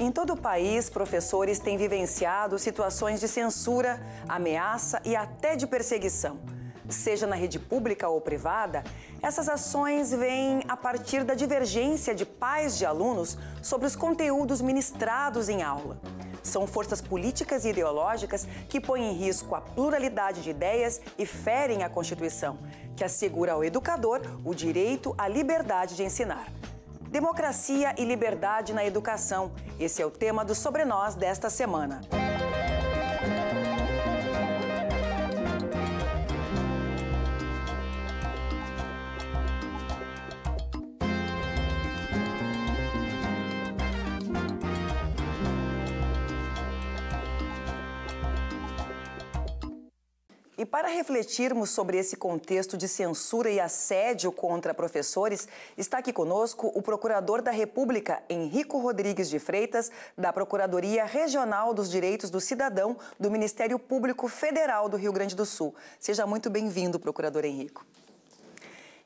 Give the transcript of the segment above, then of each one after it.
Em todo o país, professores têm vivenciado situações de censura, ameaça e até de perseguição. Seja na rede pública ou privada, essas ações vêm a partir da divergência de pais de alunos sobre os conteúdos ministrados em aula. São forças políticas e ideológicas que põem em risco a pluralidade de ideias e ferem a Constituição, que assegura ao educador o direito à liberdade de ensinar. Democracia e liberdade na educação. Esse é o tema do Sobre Nós desta semana. E para refletirmos sobre esse contexto de censura e assédio contra professores, está aqui conosco o Procurador da República, Henrico Rodrigues de Freitas, da Procuradoria Regional dos Direitos do Cidadão do Ministério Público Federal do Rio Grande do Sul. Seja muito bem-vindo, Procurador Henrico.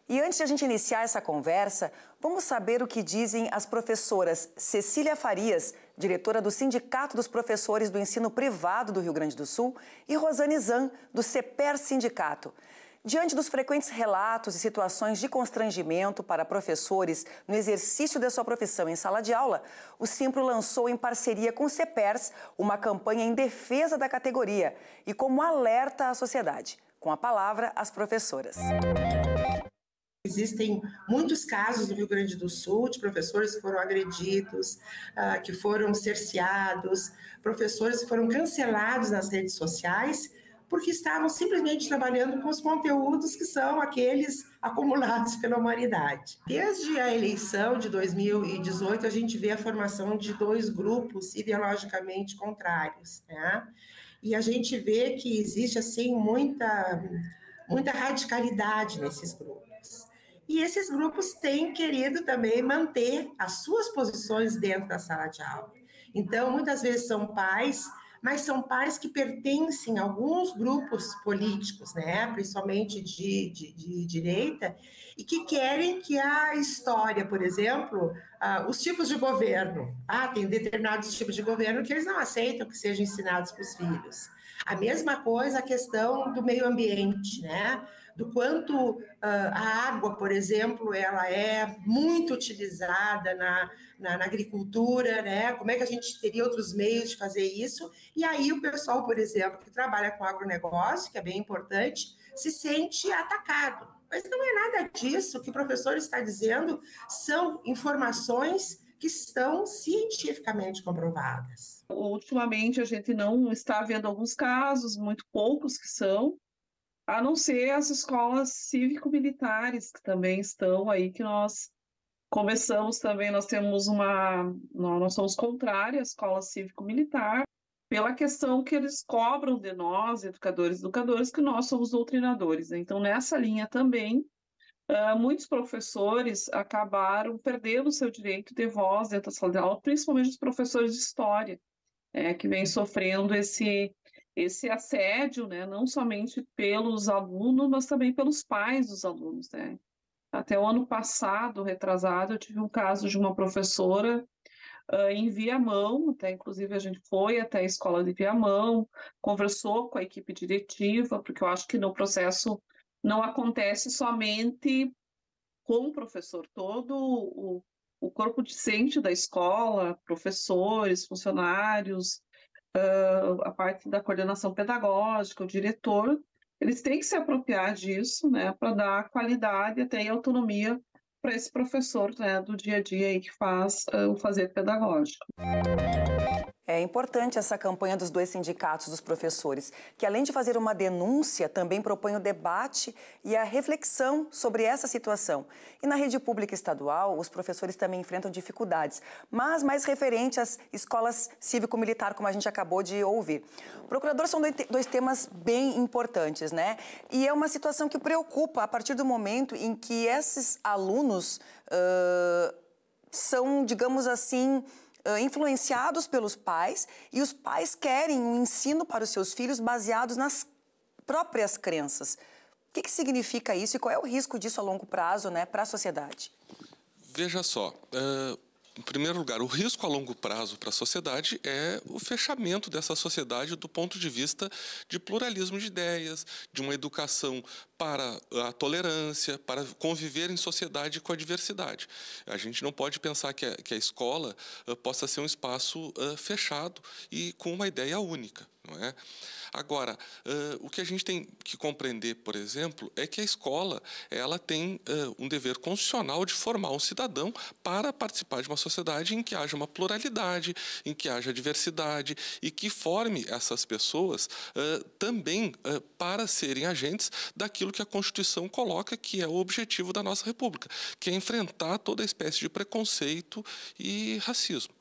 E antes de a gente iniciar essa conversa, vamos saber o que dizem as professoras Cecília Farias, diretora do Sindicato dos Professores do Ensino Privado do Rio Grande do Sul, e Rosane Zan, do CEPER Sindicato. Diante dos frequentes relatos e situações de constrangimento para professores no exercício da sua profissão em sala de aula, o Simpro lançou, em parceria com o CEPERS, uma campanha em defesa da categoria e como alerta à sociedade. Com a palavra, as professoras. Música Existem muitos casos no Rio Grande do Sul de professores que foram agredidos, ah, que foram cerceados, professores que foram cancelados nas redes sociais porque estavam simplesmente trabalhando com os conteúdos que são aqueles acumulados pela humanidade. Desde a eleição de 2018, a gente vê a formação de dois grupos ideologicamente contrários, né? E a gente vê que existe assim muita muita radicalidade nesses grupos. E esses grupos têm querido também manter as suas posições dentro da sala de aula. Então, muitas vezes são pais, mas são pais que pertencem a alguns grupos políticos, né, principalmente de, de, de direita, e que querem que a história, por exemplo, ah, os tipos de governo, ah, tem determinados tipos de governo que eles não aceitam que sejam ensinados para os filhos. A mesma coisa a questão do meio ambiente, né? do quanto uh, a água, por exemplo, ela é muito utilizada na, na, na, agricultura, né? Como é que a gente teria outros meios de fazer isso? E aí o pessoal, por exemplo, que trabalha com agronegócio, que é bem importante, se sente atacado. Mas não é nada disso. que o professor está dizendo são informações que estão cientificamente comprovadas. Ultimamente, a gente não está vendo alguns casos, muito poucos que são, a não ser as escolas cívico-militares que também estão aí, que nós começamos também, nós temos uma, nós somos contrários à escola cívico-militar, pela questão que eles cobram de nós, educadores e educadoras, que nós somos doutrinadores. Né? Então, nessa linha também, uh, muitos professores acabaram perdendo o seu direito de voz dentro da sala de aula, principalmente os professores de história, é, que vêm sofrendo esse, esse assédio, né, não somente pelos alunos, mas também pelos pais dos alunos. Né? Até o ano passado, retrasado, eu tive um caso de uma professora uh, em Viamão, até inclusive a gente foi até a escola de Viamão, conversou com a equipe diretiva, porque eu acho que no processo não acontece somente com o professor, todo o, o corpo docente da escola, professores, funcionários, uh, a parte da coordenação pedagógica, o diretor, eles têm que se apropriar disso, né, para dar qualidade até e autonomia para esse professor né, do dia a dia aí que faz uh, o fazer pedagógico. É importante essa campanha dos dois sindicatos dos professores, que além de fazer uma denúncia, também propõe o debate e a reflexão sobre essa situação. E na rede pública estadual, os professores também enfrentam dificuldades, mas mais referente às escolas cívico-militar, como a gente acabou de ouvir. Procurador são dois temas bem importantes, né? E é uma situação que preocupa a partir do momento em que esses alunos uh, são, digamos assim, uh, influenciados pelos pais e os pais querem um ensino para os seus filhos baseados nas próprias crenças. O que, que significa isso e qual é o risco disso a longo prazo né, para a sociedade? Veja só, uh em primeiro lugar, o risco a longo prazo para a sociedade é o fechamento dessa sociedade do ponto de vista de pluralismo de ideias, de uma educação para a tolerância, para conviver em sociedade com a diversidade. A gente não pode pensar que a, que a escola uh, possa ser um espaço uh, fechado e com uma ideia única. Não é? Agora, uh, o que a gente tem que compreender, por exemplo, é que a escola ela tem uh, um dever constitucional de formar um cidadão para participar de uma sociedade em que haja uma pluralidade, em que haja diversidade e que forme essas pessoas uh, também para serem agentes daquilo que a Constituição coloca que é o objetivo da nossa República, que é enfrentar toda espécie de preconceito e racismo.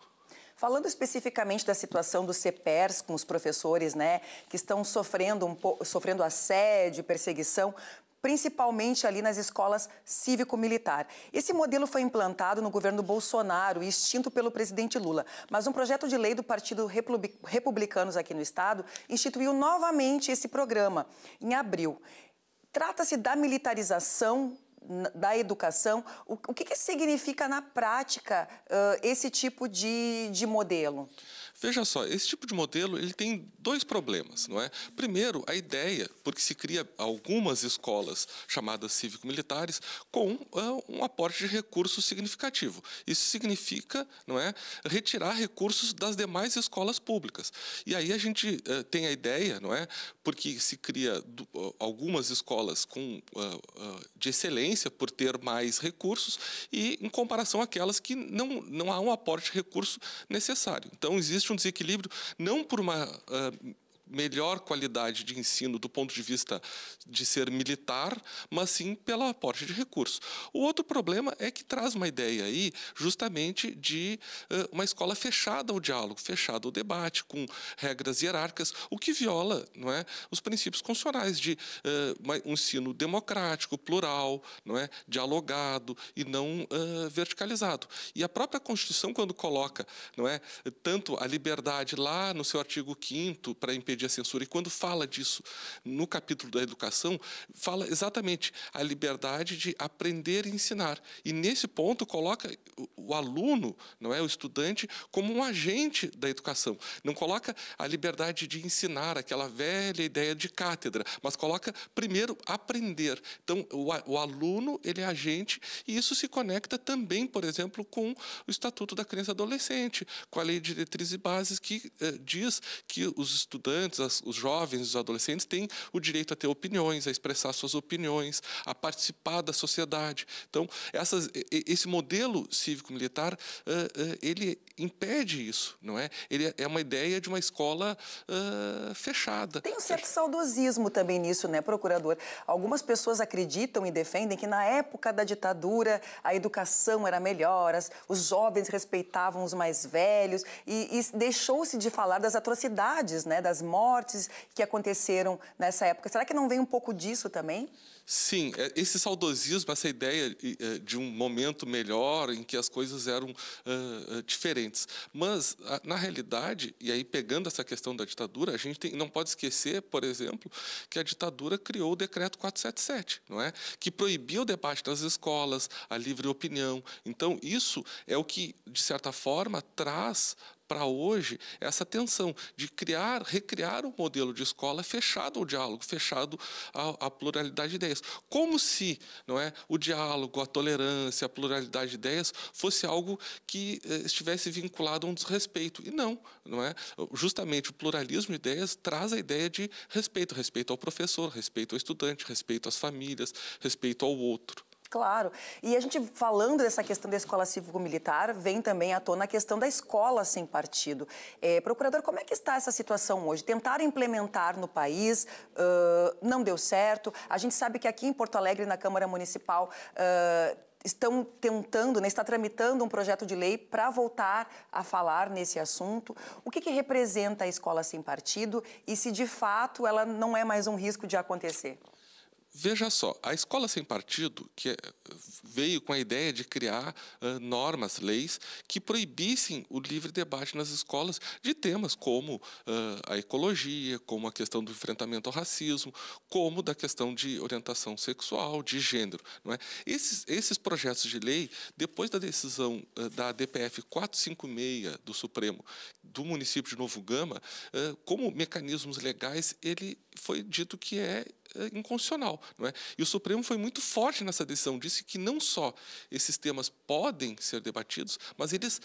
Falando especificamente da situação dos CPERs com os professores, né, que estão sofrendo, um sofrendo assédio, perseguição, principalmente ali nas escolas cívico-militar. Esse modelo foi implantado no governo Bolsonaro e extinto pelo presidente Lula, mas um projeto de lei do Partido Republicanos aqui no estado instituiu novamente esse programa em abril. Trata-se da militarização da educação, o, o que, que, significa na prática uh, esse tipo de, de modelo? Veja só, esse tipo de modelo ele tem dois problemas, não é? Primeiro, a ideia, porque se cria algumas escolas chamadas cívico-militares com uh, um aporte de recursos significativo. Isso significa, não é, retirar recursos das demais escolas públicas. E aí a gente uh, tem a ideia, não é, porque se cria do, uh, algumas escolas com de excelência por ter mais recursos e em comparação àquelas que não não há um aporte de recurso necessário. Então existe existe um desequilíbrio não por uma uh, melhor qualidade de ensino do ponto de vista de ser militar, mas sim pelo aporte de recursos. O outro problema é que traz uma ideia aí justamente de uh, uma escola fechada ao diálogo, fechada ao debate, com regras hierárquicas, o que viola não é, os princípios constitucionais de uh, um ensino democrático, plural, não é, dialogado e não uh, verticalizado. E a própria Constituição, quando coloca não é, tanto a liberdade lá no seu artigo 5 para impedir de a censura. E quando fala disso no capítulo da educação, fala exatamente a liberdade de aprender e ensinar. E nesse ponto coloca o aluno, não é o estudante, como um agente da educação. Não coloca a liberdade de ensinar, aquela velha ideia de cátedra, mas coloca primeiro aprender. Então, o, o aluno, ele é agente e isso se conecta também, por exemplo, com o Estatuto da Criança e Adolescente, com a Lei de Diretrizes e Bases que eh, diz que os estudantes estudantes, as, os jovens, os adolescentes têm o direito a ter opiniões, a expressar suas opiniões, a participar da sociedade. Então, essas, esse modelo cívico-militar, ele impede isso, não é? Ele é, é uma ideia de uma escola fechada. Tem um certo saudosismo também nisso, né, procurador? Algumas pessoas acreditam e defendem que na época da ditadura a educação era melhor, os jovens respeitavam os mais velhos e, e deixou-se de falar das atrocidades, né, das mortes mortes que aconteceram nessa época. Será que não vem um pouco disso também? Sim, é, esse saudosismo, essa ideia é, de um momento melhor em que as coisas eram diferentes. Mas, na realidade, e aí pegando essa questão da ditadura, a gente tem, não pode esquecer, por exemplo, que a ditadura criou o decreto 477, não é? que proibia o debate nas escolas, a livre opinião. Então, isso é o que, de certa forma, traz para hoje essa tensão de criar, recriar um modelo de escola fechado ao diálogo, fechado à, à pluralidade de ideias, como se não é o diálogo, a tolerância, a pluralidade de ideias fosse algo que eh, estivesse vinculado a um desrespeito e não, não é justamente o pluralismo de ideias traz a ideia de respeito, respeito ao professor, respeito ao estudante, respeito às famílias, respeito ao outro. Claro. E a gente falando dessa questão da escola cívico-militar, vem também à tona a questão da escola sem partido. É, procurador, como é que está essa situação hoje? Tentaram implementar no país, uh, não deu certo. A gente sabe que aqui em Porto Alegre, na Câmara Municipal, uh, estão tentando, né, está tramitando um projeto de lei para voltar a falar nesse assunto. O que, que, representa a escola sem partido e se de fato ela não é mais um risco de acontecer? Veja só, a escola sem partido que é, veio com a ideia de criar uh, normas, leis que proibissem o livre debate nas escolas de temas como uh, a ecologia, como a questão do enfrentamento ao racismo, como da questão de orientação sexual, de gênero. Não é? esses, esses projetos de lei, depois da decisão uh, da DPF 456 do Supremo do município de Novo Gama, como mecanismos legais, ele foi dito que é eh, inconstitucional. Não é? E o Supremo foi muito forte nessa decisão, disse que não só esses temas podem ser debatidos, mas eles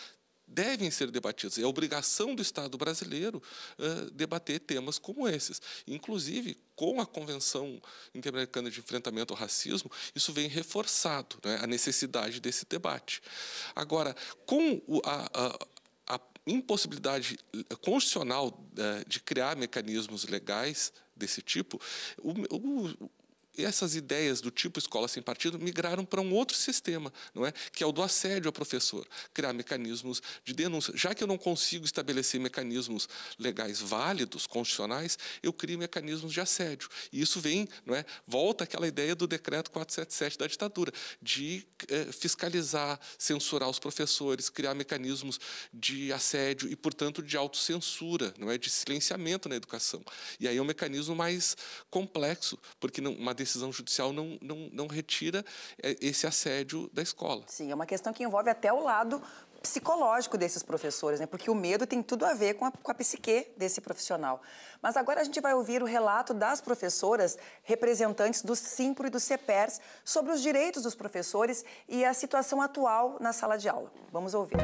devem ser debatidos. É obrigação do Estado brasileiro uh, debater temas como esses. Inclusive, com a Convenção Interamericana de Enfrentamento ao Racismo, isso vem reforçado, né, a necessidade desse debate. Agora, com o, a, a impossibilidade eh, constitucional eh, de criar mecanismos legais desse tipo, o, o, essas ideias do tipo escola sem partido migraram para um outro sistema, não é? que é o do assédio ao professor, criar mecanismos de denúncia. Já que eu não consigo estabelecer mecanismos legais válidos, constitucionais, eu crio mecanismos de assédio. E isso vem, não é? volta àquela ideia do decreto 477 da ditadura, de eh, fiscalizar, censurar os professores, criar mecanismos de assédio e, portanto, de autocensura, não é? de silenciamento na educação. E aí é um mecanismo mais complexo, porque não, uma decisão decisão judicial não, não, não retira é, esse assédio da escola. Sim, é uma questão que envolve até o lado psicológico desses professores, né? Porque o medo tem tudo a ver com a, com a psique desse profissional. Mas agora a gente vai ouvir o relato das professoras, representantes do Simpro e do CEPERS, sobre os direitos dos professores e a situação atual na sala de aula. Vamos ouvir.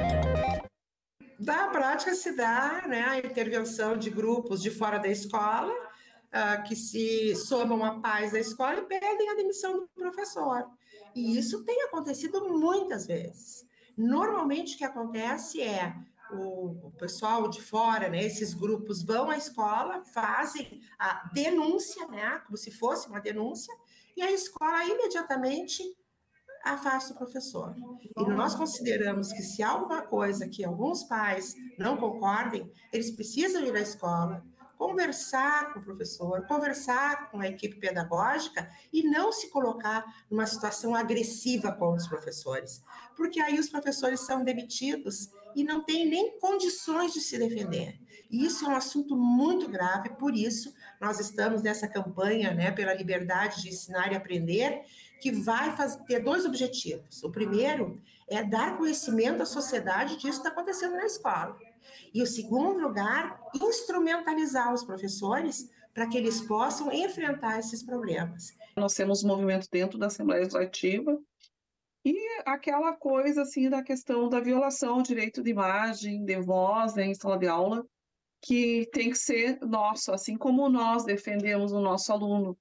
Da prática se dá né, a intervenção de grupos de fora da escola, uh, que se somam à paz da escola e pedem a demissão do professor. E isso tem acontecido muitas vezes. Normalmente o que acontece é o, o pessoal de fora, né, esses grupos vão à escola, fazem a denúncia, né, como se fosse uma denúncia, e a escola imediatamente afasta o professor. E nós consideramos que se há alguma coisa que alguns pais não concordem, eles precisam ir à escola, conversar com o professor, conversar com a equipe pedagógica e não se colocar numa situação agressiva com os professores, porque aí os professores são demitidos e não têm nem condições de se defender. E isso é um assunto muito grave, por isso nós estamos nessa campanha né, pela liberdade de ensinar e aprender, que vai fazer, ter dois objetivos. O primeiro é dar conhecimento à sociedade disso que está acontecendo na escola. E o segundo lugar, instrumentalizar os professores para que eles possam enfrentar esses problemas. Nós temos um movimento dentro da Assembleia Legislativa e aquela coisa assim da questão da violação do direito de imagem, de voz né, em sala de aula, que tem que ser nosso, assim como nós defendemos o nosso aluno,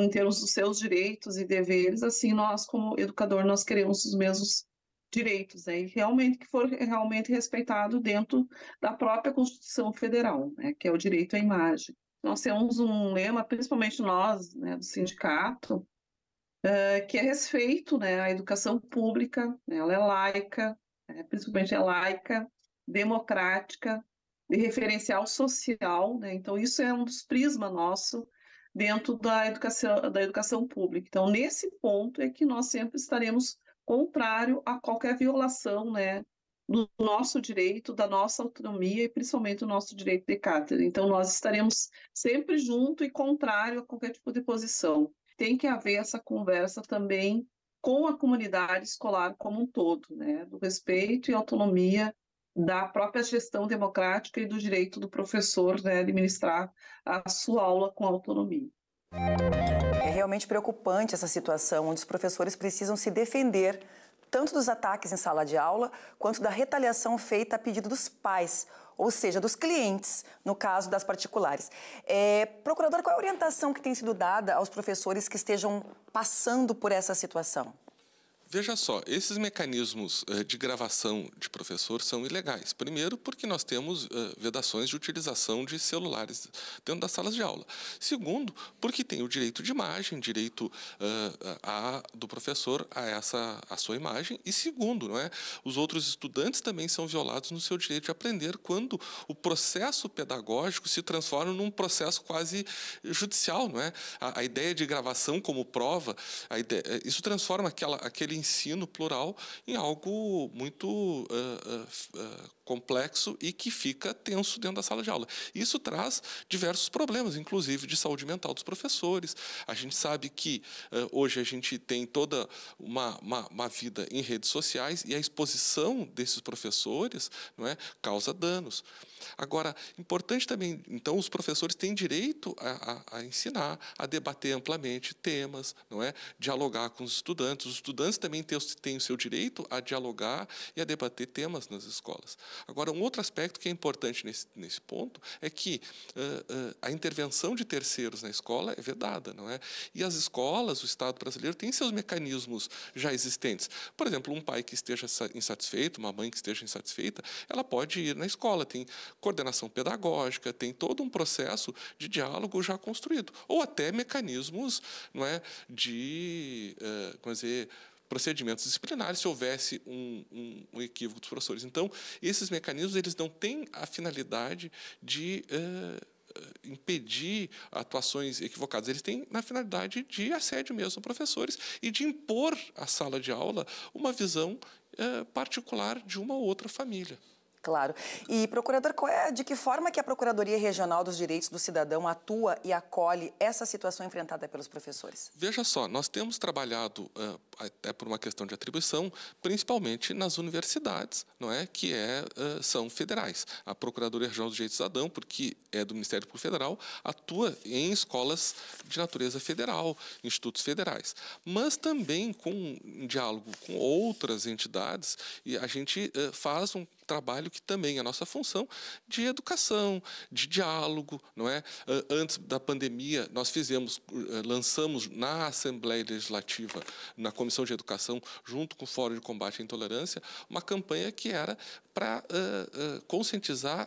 em termos dos seus direitos e deveres, assim nós como educador nós queremos os mesmos direitos, né? E realmente que for realmente respeitado dentro da própria Constituição Federal, né? Que é o direito à imagem. Nós temos um lema, principalmente nós, né, do sindicato, uh, que é respeito, né? A educação pública, né, ela é laica, né, principalmente é laica, democrática, de referencial social, né? Então isso é um dos prismas nosso dentro da educação, da educação pública. Então, nesse ponto é que nós sempre estaremos contrário a qualquer violação né, do nosso direito, da nossa autonomia e principalmente do nosso direito de cátedra. Então, nós estaremos sempre junto e contrário a qualquer tipo de posição. Tem que haver essa conversa também com a comunidade escolar como um todo, né, do respeito e autonomia da própria gestão democrática e do direito do professor né, administrar a sua aula com autonomia. É realmente preocupante essa situação, onde os professores precisam se defender tanto dos ataques em sala de aula quanto da retaliação feita a pedido dos pais, ou seja, dos clientes, no caso das particulares. É, procurador, qual é a orientação que tem sido dada aos professores que estejam passando por essa situação? Veja só, esses mecanismos eh, de gravação de professor são ilegais. Primeiro, porque nós temos eh, vedações de utilização de celulares dentro das salas de aula. Segundo, porque tem o direito de imagem, direito eh, a, do professor a essa a sua imagem. E segundo, não é, os outros estudantes também são violados no seu direito de aprender quando o processo pedagógico se transforma num processo quase judicial, não é? A, a ideia de gravação como prova, ideia, isso transforma aquela, aquele ensino plural em algo muito uh, uh, uh, complexo e que fica tenso dentro da sala de aula. Isso traz diversos problemas, inclusive de saúde mental dos professores. A gente sabe que uh, hoje a gente tem toda uma, uma, uma, vida em redes sociais e a exposição desses professores não é, causa danos. Agora, importante também, então, os professores têm direito a, a, a ensinar, a debater amplamente temas, não é, dialogar com os estudantes. Os estudantes também têm, têm o seu direito a dialogar e a debater temas nas escolas. Agora, um outro aspecto que é importante nesse, nesse ponto é que uh, uh, a intervenção de terceiros na escola é vedada, não é? E as escolas, o Estado brasileiro, tem seus mecanismos já existentes. Por exemplo, um pai que esteja insatisfeito, uma mãe que esteja insatisfeita, ela pode ir na escola, tem coordenação pedagógica, tem todo um processo de diálogo já construído. Ou até mecanismos não é, de, uh, como dizer, procedimentos disciplinares se houvesse um, um, um, equívoco dos professores. Então, esses mecanismos eles não têm a finalidade de uh, impedir atuações equivocadas. Eles têm na finalidade de assédio mesmo dos professores e de impor à sala de aula uma visão uh, particular de uma outra família. Claro. E, procurador, é, de que forma que a Procuradoria Regional dos Direitos do Cidadão atua e acolhe essa situação enfrentada pelos professores? Veja só, nós temos trabalhado, até por uma questão de atribuição, principalmente nas universidades, não é, que é, são federais. A Procuradoria Regional dos Direitos do Cidadão, porque é do Ministério Público Federal, atua em escolas de natureza federal, institutos federais. Mas também, com um diálogo com outras entidades, e a gente faz um trabalho que também a nossa função de educação, de diálogo, não é? Antes da pandemia, nós fizemos, eh, lançamos na Assembleia Legislativa, na Comissão de Educação, junto com o Fórum de Combate à Intolerância, uma campanha que era para uh, eh, uh, eh, conscientizar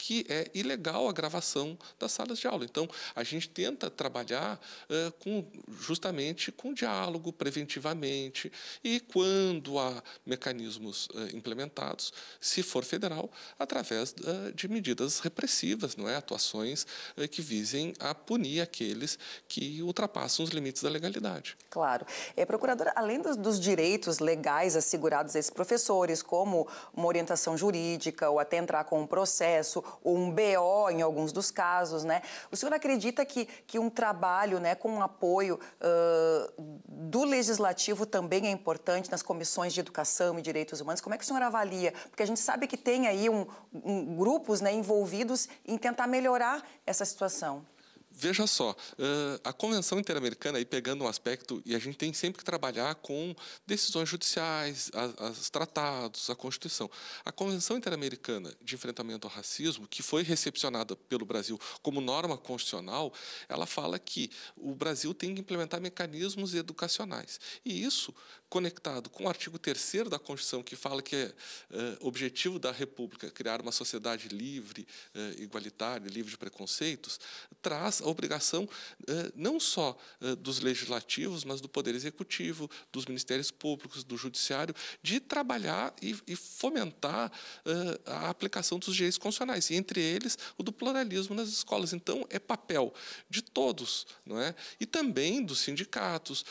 que é ilegal a gravação das salas de aula. Então, a gente tenta trabalhar uh, com, justamente com diálogo preventivamente e, quando há mecanismos uh, implementados, se for federal, através uh, de medidas repressivas, não é? atuações que visem a punir aqueles que ultrapassam os limites da legalidade. Claro. É, procuradora, além dos, dos direitos legais assegurados a esses professores, como uma orientação jurídica ou até entrar com um processo, ou um BO em alguns dos casos, né? O senhor acredita que, que um trabalho né, com o apoio uh, do legislativo também é importante nas comissões de educação e direitos humanos? Como é que o senhor avalia? Porque a gente sabe que tem aí um, um grupos né, envolvidos em tentar melhorar essa situação veja só, a Convenção Interamericana, aí pegando um aspecto, e a gente tem sempre que trabalhar com decisões judiciais, os tratados, a Constituição. A Convenção Interamericana de Enfrentamento ao Racismo, que foi recepcionada pelo Brasil como norma constitucional, ela fala que o Brasil tem que implementar mecanismos educacionais. E isso conectado com o artigo 3 da Constituição, que fala que é uh, objetivo da República criar uma sociedade livre, uh, igualitária, livre de preconceitos, traz a obrigação uh, não só dos legislativos, mas do Poder Executivo, dos Ministérios Públicos, do Judiciário, de trabalhar e, e fomentar a aplicação dos direitos constitucionais, e entre eles o do pluralismo nas escolas. Então, é papel de todos, não é? e também dos sindicatos,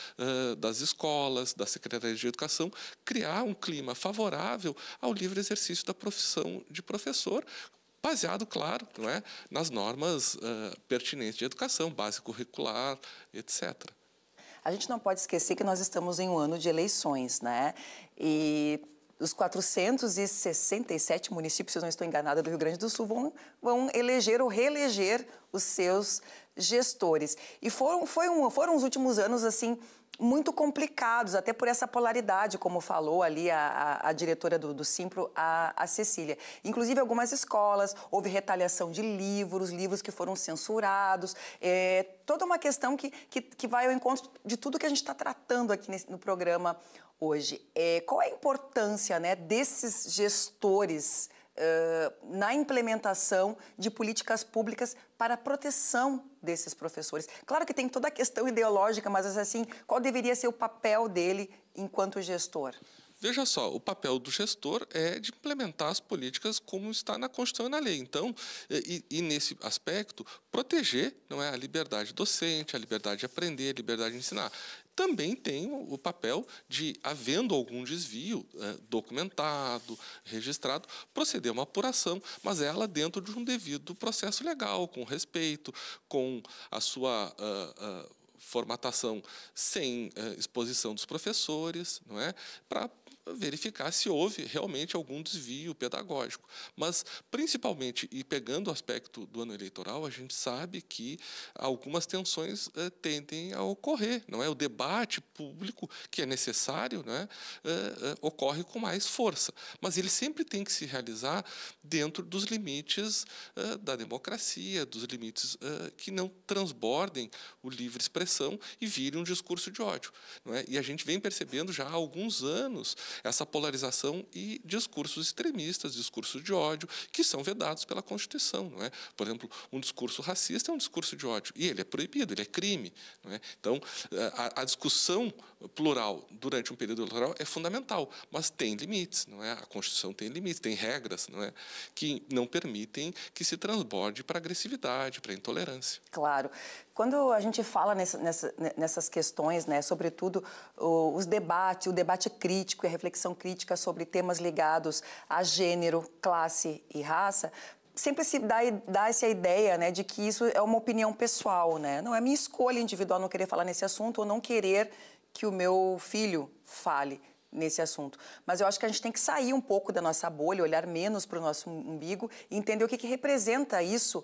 das escolas, da secretaria Secretaria de Educação criar um clima favorável ao livre exercício da profissão de professor, baseado, claro, não é, nas normas uh, pertinentes de educação, base curricular, etc. A gente não pode esquecer que nós estamos em um ano de eleições, né? E os 467 municípios, se eu não estou enganada, do Rio Grande do Sul vão, vão eleger ou reeleger os seus gestores. E foram, foi um, foram os últimos anos, assim, muito complicados, até por essa polaridade, como falou ali a, a, a diretora do, do Simpro, a, a, Cecília. Inclusive, algumas escolas, houve retaliação de livros, livros que foram censurados, é, toda uma questão que, que, que, vai ao encontro de tudo que a gente está tratando aqui nesse, no programa hoje. É, qual é a importância né, desses gestores na implementação de políticas públicas para a proteção desses professores. Claro que tem toda a questão ideológica, mas assim, qual deveria ser o papel dele enquanto gestor? Veja só, o papel do gestor é de implementar as políticas como está na Constituição e na lei. Então, e, e, nesse aspecto, proteger não é a liberdade docente, a liberdade de aprender, a liberdade de ensinar também tem o papel de, havendo algum desvio é, documentado, registrado, proceder a uma apuração, mas é ela dentro de um devido processo legal, com respeito, com a sua. Uh, uh, formatação sem uh, exposição dos professores, não é, para verificar se houve realmente algum desvio pedagógico. Mas, principalmente, e pegando o aspecto do ano eleitoral, a gente sabe que algumas tensões eh, tendem a ocorrer. Não é o debate público que é necessário, né, eh, eh, ocorre com mais força, mas ele sempre tem que se realizar dentro dos limites da democracia, dos limites que não transbordem o livre expressão e virem um discurso de ódio. Não é? E a gente vem percebendo já há alguns anos essa polarização e discursos extremistas, discursos de ódio, que são vedados pela Constituição. Não é? Por exemplo, um discurso racista é um discurso de ódio, e ele é proibido, ele é crime. Não é? Então, eh, a, a discussão plural durante um período eleitoral é fundamental, mas tem limites. Não é? A Constituição tem limites, tem regras não é? que não permitem que se transborde para agressividade, para intolerância. Claro. Quando a gente fala nessa, nessa, nessas questões, né, sobretudo o, os debates, o debate crítico e a reflexão crítica sobre temas ligados a gênero, classe e raça, sempre se dá, dá essa ideia né, de que isso é uma opinião pessoal, né? Não é minha escolha individual não querer falar nesse assunto ou não querer que o meu filho fale nesse assunto. Mas eu acho que a gente tem que sair um pouco da nossa bolha, olhar menos para o nosso umbigo e entender o que, que representa isso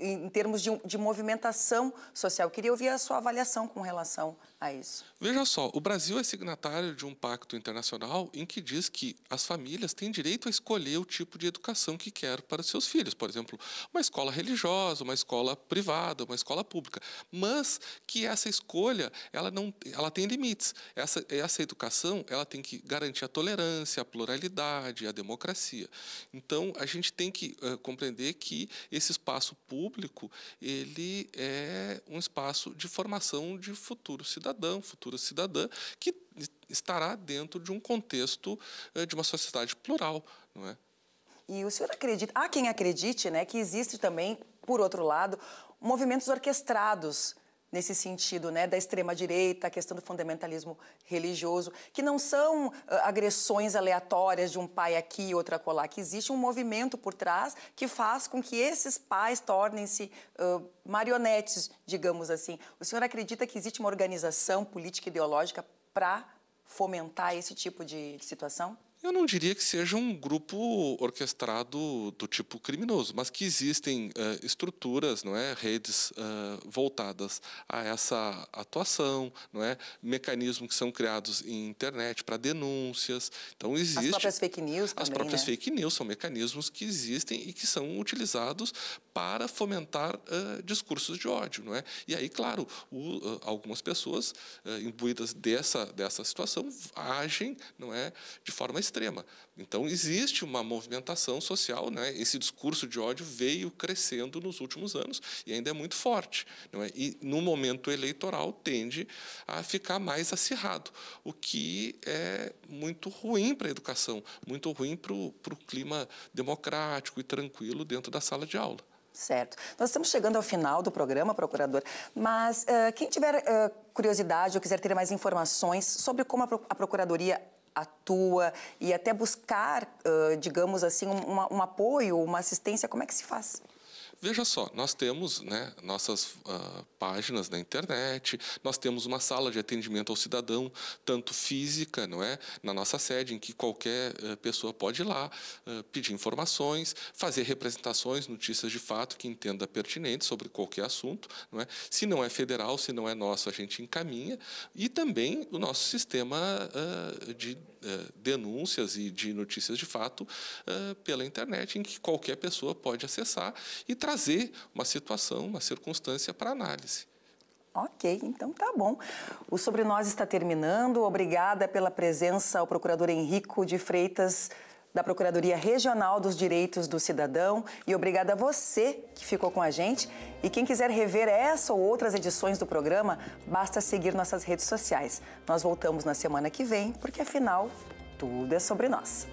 em termos de, de movimentação social. queria ouvir a sua avaliação com relação a isso. Veja só, o Brasil é signatário de um pacto internacional em que diz que as famílias têm direito a escolher o tipo de educação que quer para seus filhos. Por exemplo, uma escola religiosa, uma escola privada, uma escola pública. Mas que essa escolha, ela não, ela tem limites. Essa, essa educação, ela tem que garantir a tolerância, a pluralidade, a democracia. Então, a gente tem que uh, compreender que esse espaço público público ele é um espaço de formação de futuro cidadão, futura cidadã, que estará dentro de um contexto eh, de uma sociedade plural, não é? E o senhor acredita, há quem acredite, né, que existe também, por outro lado, movimentos orquestrados nesse sentido, né, da extrema direita, a questão do fundamentalismo religioso, que não são uh, agressões aleatórias de um pai aqui e outro acolá, que existe um movimento por trás que faz com que esses pais tornem-se uh, marionetes, digamos assim. O senhor acredita que existe uma organização política e ideológica para fomentar esse tipo de, de situação? Eu não diria que seja um grupo orquestrado do tipo criminoso, mas que existem uh, estruturas, não é, redes uh, voltadas a essa atuação, não é, mecanismos que são criados em internet para denúncias. Então existe as próprias fake news também, As próprias né? fake news são mecanismos que existem e que são utilizados para fomentar uh, discursos de ódio, não é? E aí, claro, o, algumas pessoas imbuídas dessa dessa situação agem, não é, de forma extrema. Então, existe uma movimentação social, né? esse discurso de ódio veio crescendo nos últimos anos e ainda é muito forte. Não é? E, no momento eleitoral, tende a ficar mais acirrado, o que é muito ruim para a educação, muito ruim para o clima democrático e tranquilo dentro da sala de aula. Certo. Nós estamos chegando ao final do programa, procurador, mas uh, quem tiver uh, curiosidade ou quiser ter mais informações sobre como a, Procuradoria atua e até buscar, digamos assim, um, um apoio, uma assistência, como é que se faz? Veja só, nós temos né, nossas uh, páginas na internet, nós temos uma sala de atendimento ao cidadão, tanto física, não é, na nossa sede, em que qualquer uh, pessoa pode ir lá uh, pedir informações, fazer representações, notícias de fato que entenda pertinente sobre qualquer assunto, não é. Se não é federal, se não é nosso, a gente encaminha e também o nosso sistema ah, de é, denúncias e de notícias de fato é, pela internet, em que qualquer pessoa pode acessar e trazer uma situação, uma circunstância para análise. Ok, então tá bom. O Sobre Nós está terminando. Obrigada pela presença ao procurador Henrico de Freitas da Procuradoria Regional dos Direitos do Cidadão e obrigada a você que ficou com a gente. E quem quiser rever essa ou outras edições do programa, basta seguir nossas redes sociais. Nós voltamos na semana que vem, porque afinal, tudo é sobre nós.